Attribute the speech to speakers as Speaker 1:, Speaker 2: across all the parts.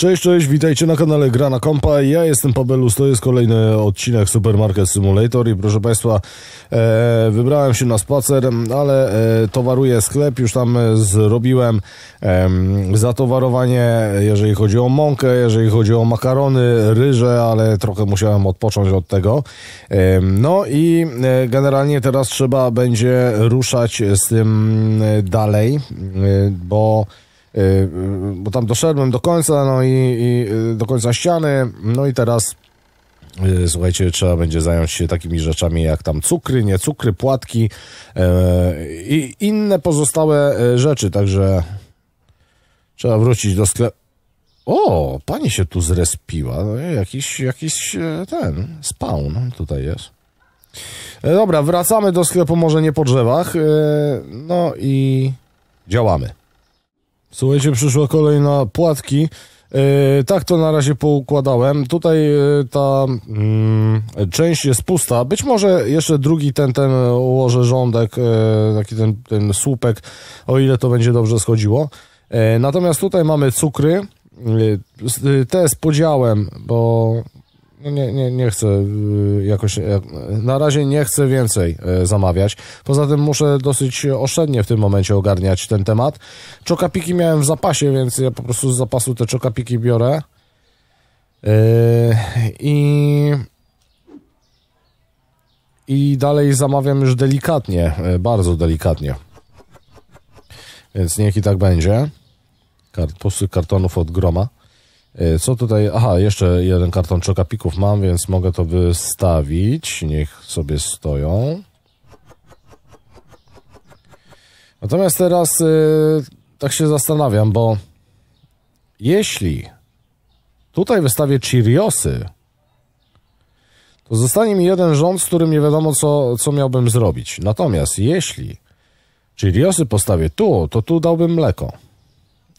Speaker 1: Cześć, cześć, witajcie na kanale Gra na Kompa. Ja jestem Pabelus, to jest kolejny odcinek Supermarket Simulator i proszę Państwa, e, wybrałem się na spacer, ale e, towaruję sklep, już tam e, zrobiłem e, zatowarowanie, jeżeli chodzi o mąkę, jeżeli chodzi o makarony, ryże, ale trochę musiałem odpocząć od tego. no i e, generalnie teraz trzeba będzie ruszać z tym e, dalej, bo... Y, y, bo tam doszedłem do końca, no i, i y, do końca ściany, no i teraz Słuchajcie, trzeba będzie zająć się takimi rzeczami jak tam cukry, nie cukry, płatki i inne pozostałe rzeczy, także trzeba wrócić do sklepu. O, pani się tu zrespiła. No, jakiś, jakiś ten spawn tutaj jest. E, dobra, wracamy do sklepu, może nie po drzewach. E, no i działamy. Słuchajcie, przyszła kolej na płatki. Yy, tak to na razie poukładałem. Tutaj yy, ta yy, część jest pusta. Być może jeszcze drugi ten, ten ułożę rządek, e, taki ten, ten słupek, o ile to będzie dobrze schodziło. Natomiast tutaj mamy cukry. Te z podziałem, bo no nie, nie, nie chcę y, jakoś, y, na razie nie chcę więcej y, zamawiać. Poza tym muszę dosyć oszczędnie w tym momencie ogarniać ten temat. Czokapiki miałem w zapasie, więc ja po prostu z zapasu te czokapiki biorę. I i dalej zamawiam już delikatnie, bardzo delikatnie. Więc niech i tak będzie. Kartusy kartonów od groma. E, co tutaj? Aha, jeszcze jeden karton czokapików mam, więc mogę to wystawić. Niech sobie stoją. Natomiast teraz yy, tak się zastanawiam, bo jeśli tutaj wystawię Chiriosy, to zostanie mi jeden rząd, z którym nie wiadomo, co, co miałbym zrobić. Natomiast jeśli Chiriosy postawię tu, to tu dałbym mleko.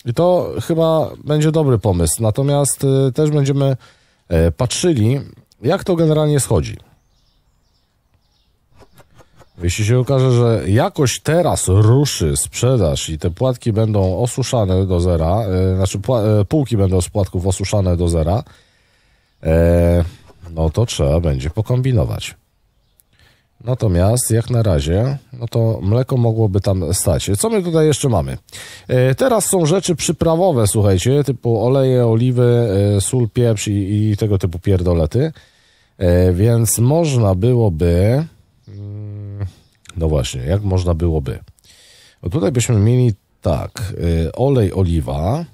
Speaker 1: I to chyba będzie dobry pomysł. Natomiast y, też będziemy y, patrzyli, jak to generalnie schodzi. Jeśli się okaże, że jakoś teraz ruszy sprzedaż i te płatki będą osuszane do zera, y, znaczy półki będą z płatków osuszane do zera, no to trzeba będzie pokombinować. Natomiast jak na razie, no to mleko mogłoby tam stać. Co my tutaj jeszcze mamy? E, teraz są rzeczy przyprawowe, słuchajcie, typu oleje, oliwy, e, sól, pieprz i, i tego typu pierdolety. E, więc można byłoby. Mm, no właśnie, jak można byłoby? O no tutaj byśmy mieli tak, olej, oliwa,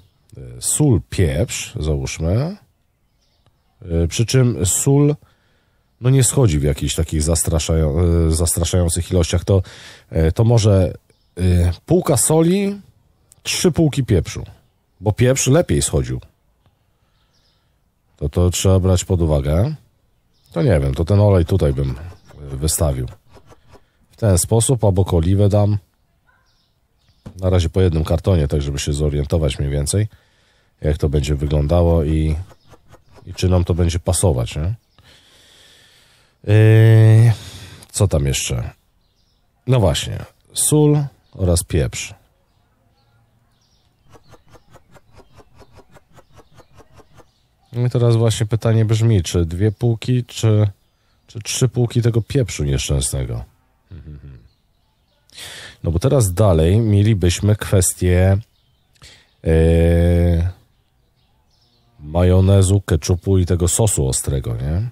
Speaker 1: sól, pieprz, załóżmy. Przy czym sól no nie schodzi w jakichś takich zastraszają, y, zastraszających ilościach, to, y, to może y, półka soli, trzy półki pieprzu, bo pieprz lepiej schodził. To to trzeba brać pod uwagę. To nie wiem, to ten olej tutaj bym wystawił. W ten sposób, obok oliwę dam. Na razie po jednym kartonie, tak żeby się zorientować mniej więcej, jak to będzie wyglądało i, i czy nam to będzie pasować, nie? Yy, co tam jeszcze? No właśnie, sól oraz pieprz. No I teraz właśnie pytanie brzmi, czy dwie półki, czy, czy trzy półki tego pieprzu nieszczęsnego? No bo teraz dalej mielibyśmy kwestię yy, majonezu, keczupu i tego sosu ostrego, nie?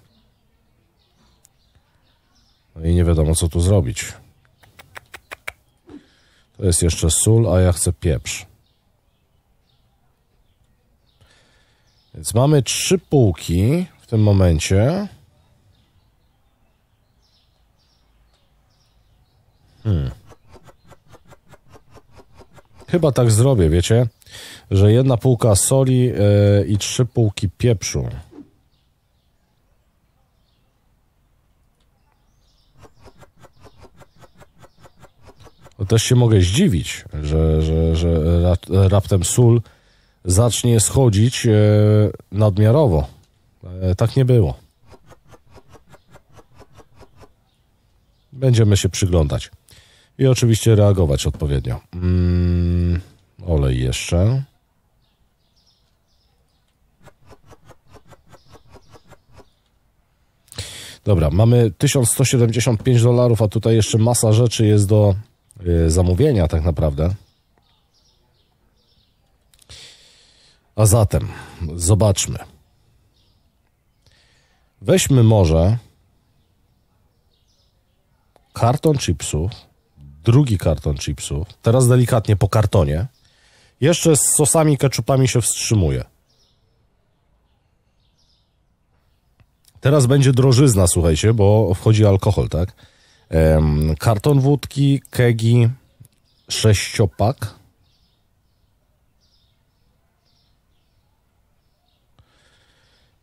Speaker 1: No i nie wiadomo, co tu zrobić. To jest jeszcze sól, a ja chcę pieprz. Więc mamy trzy półki w tym momencie. Hmm. Chyba tak zrobię, wiecie? Że jedna półka soli yy, i trzy półki pieprzu. też się mogę zdziwić, że, że, że raptem sól zacznie schodzić e, nadmiarowo. E, tak nie było. Będziemy się przyglądać i oczywiście reagować odpowiednio. Mm, olej jeszcze. Dobra, mamy 1175 dolarów, a tutaj jeszcze masa rzeczy jest do Y, zamówienia tak naprawdę. A zatem zobaczmy. Weźmy może karton chipsów, drugi karton chipsów, teraz delikatnie po kartonie. Jeszcze z sosami keczupami się wstrzymuje. Teraz będzie drożyzna, słuchajcie, bo wchodzi alkohol, tak? karton wódki, kegi, sześciopak.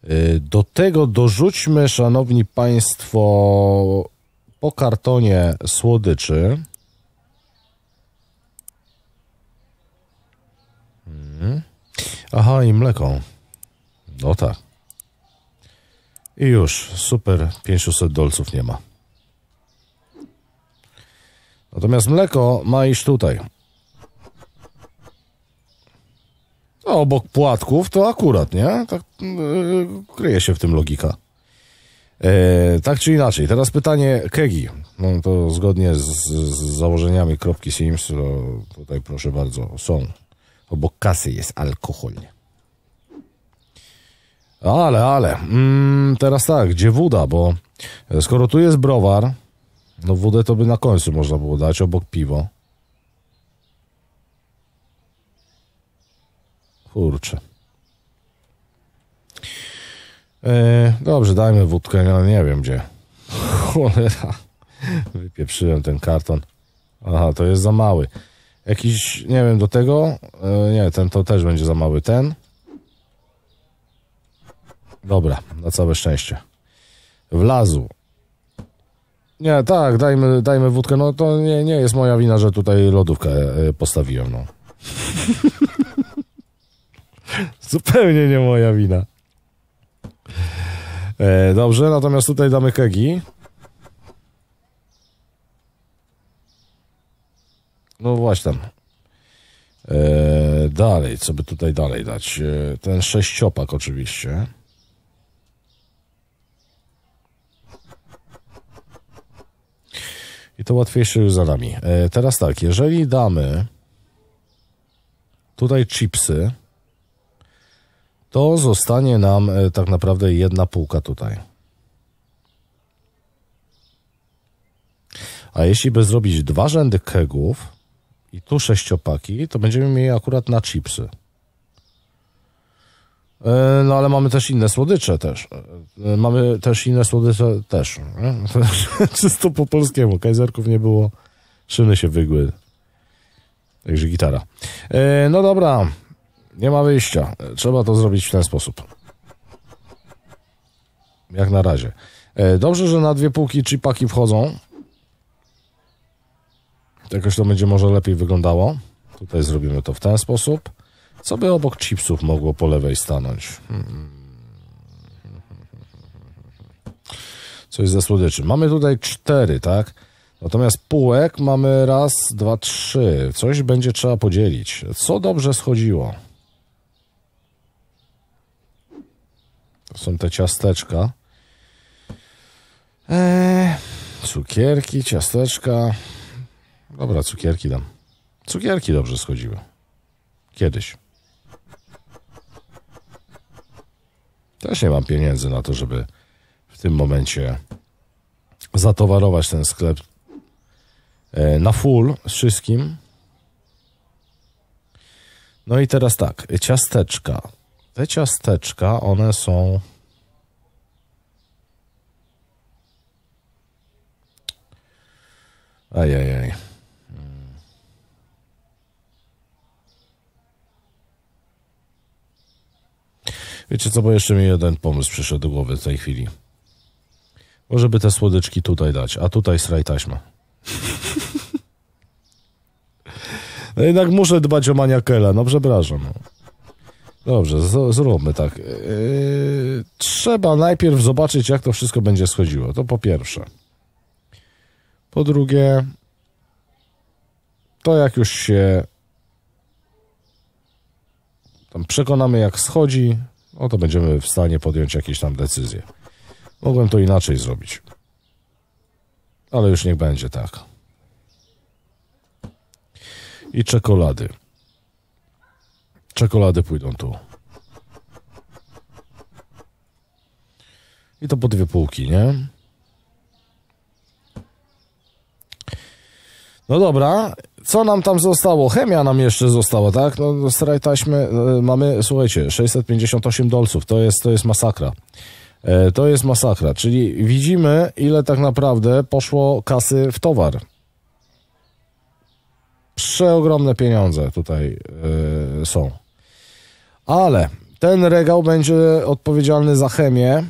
Speaker 1: Y, do tego dorzućmy, szanowni państwo, po kartonie słodyczy. Hmm. Aha, i mleko. No tak. I już, super, 500 dolców nie ma. Natomiast mleko ma iść tutaj. No, obok płatków to akurat, nie? Tak, yy, kryje się w tym logika. Yy, tak czy inaczej, teraz pytanie Kegi. No to zgodnie z, z założeniami kropki Sims, tutaj proszę bardzo, są. Obok kasy jest alkohol. Ale, ale. Mm, teraz tak, gdzie woda, bo skoro tu jest browar, no wodę to by na końcu można było dać, obok piwo. Kurczę. E, dobrze, dajmy wódkę, ale no nie wiem gdzie. Cholera. Wypieprzyłem ten karton. Aha, to jest za mały. Jakiś, nie wiem, do tego? E, nie, ten to też będzie za mały. Ten? Dobra, na całe szczęście. Wlazł. Nie, tak, dajmy, dajmy wódkę. No to nie, nie jest moja wina, że tutaj lodówkę e, e, postawiłem. No. Zupełnie nie moja wina. E, dobrze, natomiast tutaj damy kegi. No właśnie tam. E, dalej, co by tutaj dalej dać? E, ten sześciopak oczywiście. I to łatwiejsze już za nami. E, teraz tak, jeżeli damy tutaj chipsy, to zostanie nam e, tak naprawdę jedna półka tutaj. A jeśli by zrobić dwa rzędy kegów i tu sześciopaki, to będziemy mieli akurat na chipsy. E, no ale mamy też inne słodycze też. E, e, mamy też inne słodycze też. Czysto po polskiemu. Kajzerków nie było. Szyny się wygły. Także gitara. No dobra. Nie ma wyjścia. Trzeba to zrobić w ten sposób. Jak na razie. Dobrze, że na dwie półki chipaki wchodzą. Jakoś to będzie może lepiej wyglądało. Tutaj zrobimy to w ten sposób. Co by obok chipsów mogło po lewej stanąć? Coś ze słodyczy. Mamy tutaj cztery, tak? Natomiast półek mamy raz, dwa, trzy. Coś będzie trzeba podzielić. Co dobrze schodziło? To są te ciasteczka. Eee, cukierki, ciasteczka. Dobra, cukierki dam. Cukierki dobrze schodziły. Kiedyś. Też nie mam pieniędzy na to, żeby w tym momencie zatowarować ten sklep e, na full z wszystkim. No i teraz tak, ciasteczka. Te ciasteczka, one są... Ajajaj. Wiecie co, bo jeszcze mi jeden pomysł przyszedł do głowy w tej chwili. Może by te słodyczki tutaj dać, a tutaj sraj taśma. No jednak muszę dbać o maniakela, no przepraszam. Dobrze, zróbmy tak. Yy, trzeba najpierw zobaczyć, jak to wszystko będzie schodziło. To po pierwsze. Po drugie, to jak już się tam przekonamy, jak schodzi, no to będziemy w stanie podjąć jakieś tam decyzje. Mogłem to inaczej zrobić. Ale już niech będzie tak. I czekolady. Czekolady pójdą tu. I to po dwie półki, nie? No dobra, co nam tam zostało? Chemia nam jeszcze została, tak? No, no starej taśmy e, mamy, słuchajcie, 658 dolców, to jest, to jest masakra. E, to jest masakra, czyli widzimy, ile tak naprawdę poszło kasy w towar. Przeogromne pieniądze tutaj e, są. Ale ten regał będzie odpowiedzialny za chemię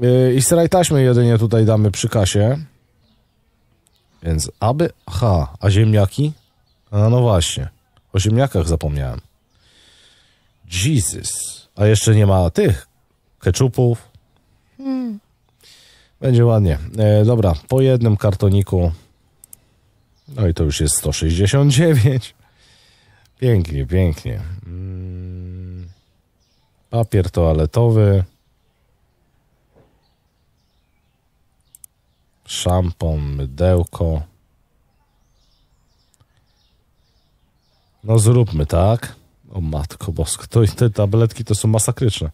Speaker 1: yy, i taśmy jedynie tutaj damy przy kasie. Więc aby. Aha, a ziemniaki? A no właśnie. O ziemniakach zapomniałem. Jesus. A jeszcze nie ma tych keczupów. Hmm. Będzie ładnie. E, dobra, po jednym kartoniku. No i to już jest 169. Pięknie, pięknie. Mm. Papier toaletowy. szampon, mydełko. No zróbmy, tak? O matko bosko, to, te tabletki to są masakryczne.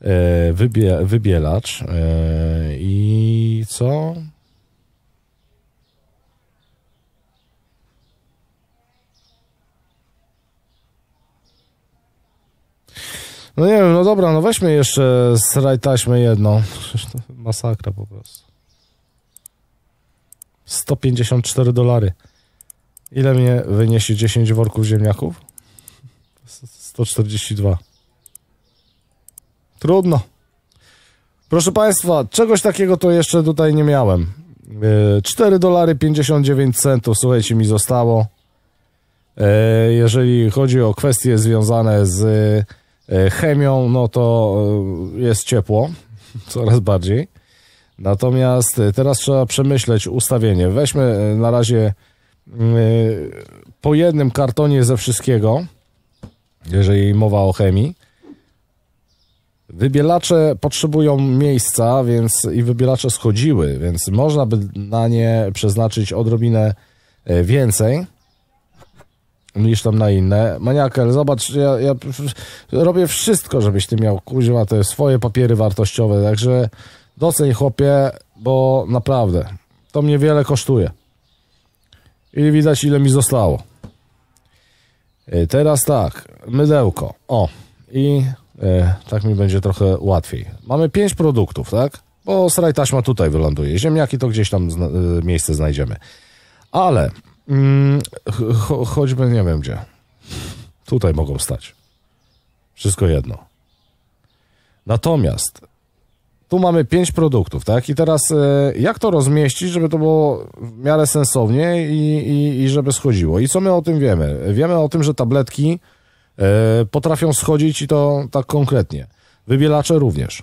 Speaker 1: E, wybie, wybielacz e, i co? No nie wiem, no dobra, no weźmy jeszcze z taśmy jedną. Masakra po prostu. 154 dolary. Ile mnie wyniesie 10 worków ziemniaków? 142. Trudno. Proszę Państwa, czegoś takiego to jeszcze tutaj nie miałem. 4 e, dolary 59 centów, słuchajcie, mi zostało. E, jeżeli chodzi o kwestie związane z e, chemią, no to jest ciepło, coraz bardziej. Natomiast y, teraz trzeba przemyśleć ustawienie. Weźmy y, na razie y, po jednym kartonie ze wszystkiego, jeżeli mowa o chemii. Wybielacze potrzebują miejsca, więc i wybielacze schodziły, więc można by na nie przeznaczyć odrobinę więcej niż tam na inne. Maniakel, zobacz, ja, ja robię wszystko, żebyś ty miał, kuźma, te swoje papiery wartościowe, także Doceń chłopie, bo naprawdę to mnie wiele kosztuje. I widać ile mi zostało. E, teraz tak, mydełko. O, i e, tak mi będzie trochę łatwiej. Mamy pięć produktów, tak? Bo sraj taśma tutaj wyląduje. Ziemniaki to gdzieś tam zna e, miejsce znajdziemy. Ale mm, cho choćby nie wiem gdzie. Tutaj mogą stać. Wszystko jedno. Natomiast tu mamy pięć produktów, tak? I teraz e, jak to rozmieścić, żeby to było w miarę sensownie i, i, i żeby schodziło? I co my o tym wiemy? Wiemy o tym, że tabletki e, potrafią schodzić i to tak konkretnie. Wybielacze również.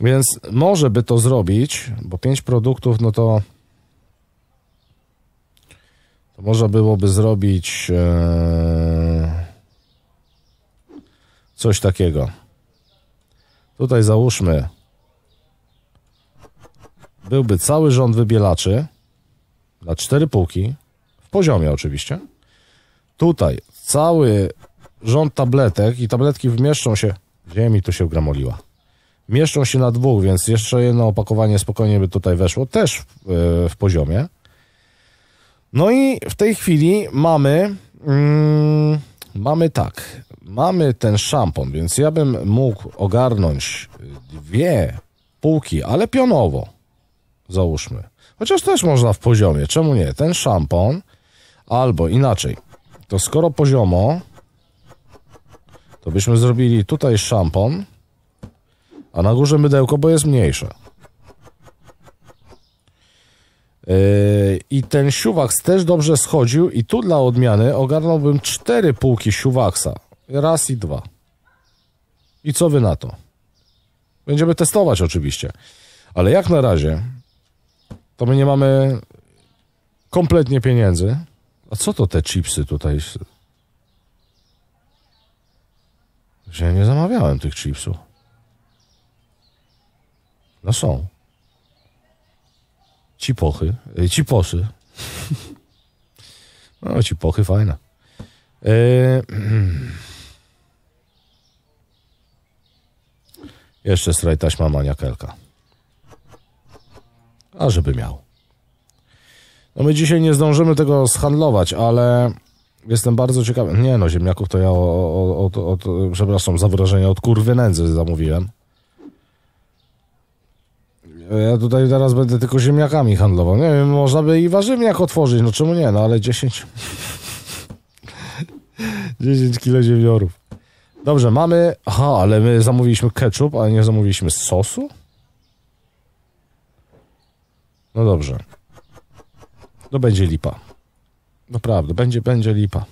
Speaker 1: Więc może by to zrobić, bo pięć produktów, no to to można byłoby zrobić e, coś takiego. Tutaj załóżmy byłby cały rząd wybielaczy na cztery półki, w poziomie oczywiście. Tutaj cały rząd tabletek i tabletki wmieszczą się, ziemi tu się gramoliła. Mieszczą się na dwóch, więc jeszcze jedno opakowanie spokojnie by tutaj weszło, też w, yy, w poziomie. No i w tej chwili mamy, mm, mamy tak, mamy ten szampon, więc ja bym mógł ogarnąć dwie półki, ale pionowo załóżmy. Chociaż też można w poziomie, czemu nie? Ten szampon, albo inaczej, to skoro poziomo, to byśmy zrobili tutaj szampon, a na górze mydełko, bo jest mniejsze. Yy, I ten siuwaks też dobrze schodził i tu dla odmiany ogarnąłbym cztery półki siuwaksa. Raz i dwa. I co wy na to? Będziemy testować oczywiście. Ale jak na razie to my nie mamy kompletnie pieniędzy. A co to te chipsy tutaj? Ja nie zamawiałem tych chipsów. No są. Cipochy. E, y, ciposy. no, cipochy fajne. E, jeszcze straj taśma maniakelka. A żeby miał. No my dzisiaj nie zdążymy tego zhandlować, ale jestem bardzo ciekawy. Nie no, ziemniaków to ja od, od, od przepraszam za wrażenie, od kurwy nędzy zamówiłem. Ja tutaj teraz będę tylko ziemniakami handlował. Nie wiem, można by i warzywniak otworzyć, no czemu nie, no ale 10... 10 kilo ziemniorów. Dobrze, mamy... Aha, ale my zamówiliśmy ketchup, a nie zamówiliśmy sosu? No dobrze. No będzie lipa. Naprawdę, będzie, będzie lipa.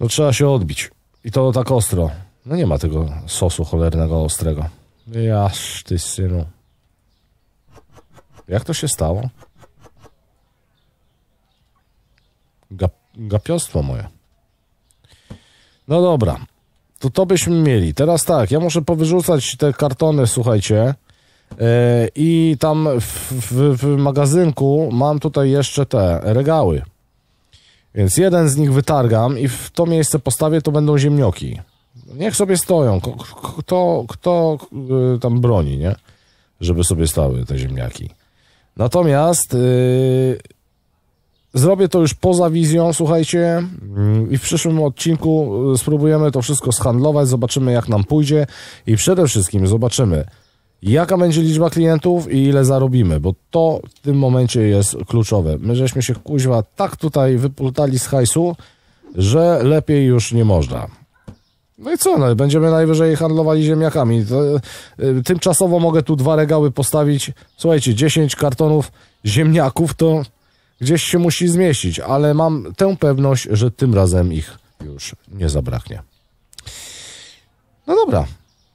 Speaker 1: No trzeba się odbić. I to tak ostro. No nie ma tego sosu cholernego ostrego. Jaż ty synu. Jak to się stało? Gap, gapiostwo moje. No dobra. To to byśmy mieli. Teraz tak, ja muszę powyrzucać te kartony, słuchajcie. E, I tam w, w, w, magazynku mam tutaj jeszcze te regały. Więc jeden z nich wytargam i w to miejsce postawię, to będą ziemnioki. Niech sobie stoją. Kto, kto e, tam broni, nie? Żeby sobie stały te ziemniaki. Natomiast yy, zrobię to już poza wizją, słuchajcie. Mm, I w przyszłym odcinku spróbujemy to wszystko schandlować, zobaczymy jak nam pójdzie i przede wszystkim zobaczymy, jaka będzie liczba klientów i ile zarobimy, bo to w tym momencie jest kluczowe. My żeśmy się kuźwa tak tutaj wyplutali z hajsu, że lepiej już nie można. No i co, no, będziemy najwyżej handlowali ziemniakami. Y, tymczasowo mogę tu dwa regały postawić. Słuchajcie, 10 kartonów ziemniaków to gdzieś się musi zmieścić, ale mam tę pewność, że tym razem ich już nie zabraknie. No dobra,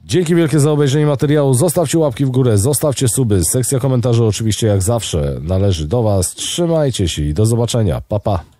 Speaker 1: Dzięki wielkie za obejrzenie materiału. Zostawcie łapki w górę, zostawcie suby. Sekcja komentarzy oczywiście jak zawsze należy do Was. Trzymajcie się i do zobaczenia. Pa, pa.